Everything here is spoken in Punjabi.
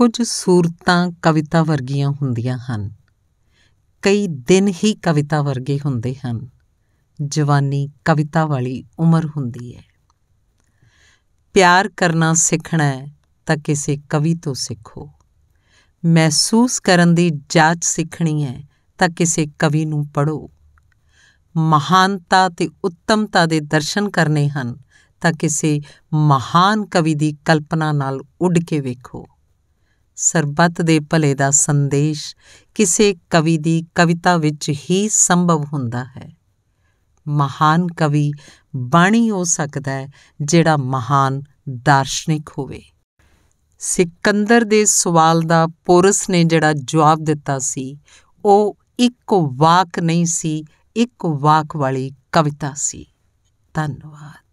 ਕੁਝ ਸੂਰਤਾਂ ਕਵਿਤਾ ਵਰਗੀਆਂ ਹੁੰਦੀਆਂ ਹਨ ਕਈ ਦਿਨ ਹੀ ਕਵਿਤਾ ਵਰਗੇ ਹੁੰਦੇ ਹਨ ਜਵਾਨੀ ਕਵਿਤਾ ਵਾਲੀ ਉਮਰ ਹੁੰਦੀ ਹੈ ਪਿਆਰ ਕਰਨਾ ਸਿੱਖਣਾ ਹੈ ਤਾਂ ਕਿਸੇ ਕਵੀ ਤੋਂ ਸਿੱਖੋ ਮਹਿਸੂਸ ਕਰਨ ਦੀ ਜਾਂਚ ਸਿੱਖਣੀ ਹੈ ਤਾਂ ਕਿਸੇ ਕਵੀ ਨੂੰ ਪੜੋ ਮਹਾਨਤਾ ਤੇ ਉੱਤਮਤਾ ਦੇ ਦਰਸ਼ਨ ਕਰਨੇ ਹਨ ਤਾਂ ਕਿਸੇ ਮਹਾਨ ਕਵੀ ਦੀ ਕਲਪਨਾ ਨਾਲ ਉੱਡ ਕੇ ਵੇਖੋ ਸਰਬੱਤ ਦੇ ਭਲੇ ਦਾ ਸੰਦੇਸ਼ ਕਿਸੇ ਕਵੀ ਦੀ ਕਵਿਤਾ ਵਿੱਚ ਹੀ ਸੰਭਵ ਹੁੰਦਾ ਹੈ ਮਹਾਨ ਕਵੀ ਬਾਣੀ ਹੋ ਸਕਦਾ ਹੈ ਜਿਹੜਾ ਮਹਾਨ ਦਾਰਸ਼ਨਿਕ ਹੋਵੇ ਸਿਕੰਦਰ ਦੇ ਸਵਾਲ ਦਾ ਪੋਰਸ ਨੇ ਜਿਹੜਾ ਜਵਾਬ ਦਿੱਤਾ ਸੀ ਉਹ ਇੱਕ ਵਾਕ ਨਹੀਂ ਸੀ ਇੱਕ ਵਾਕ ਵਾਲੀ ਕਵਿਤਾ ਸੀ ਧੰਨਵਾਦ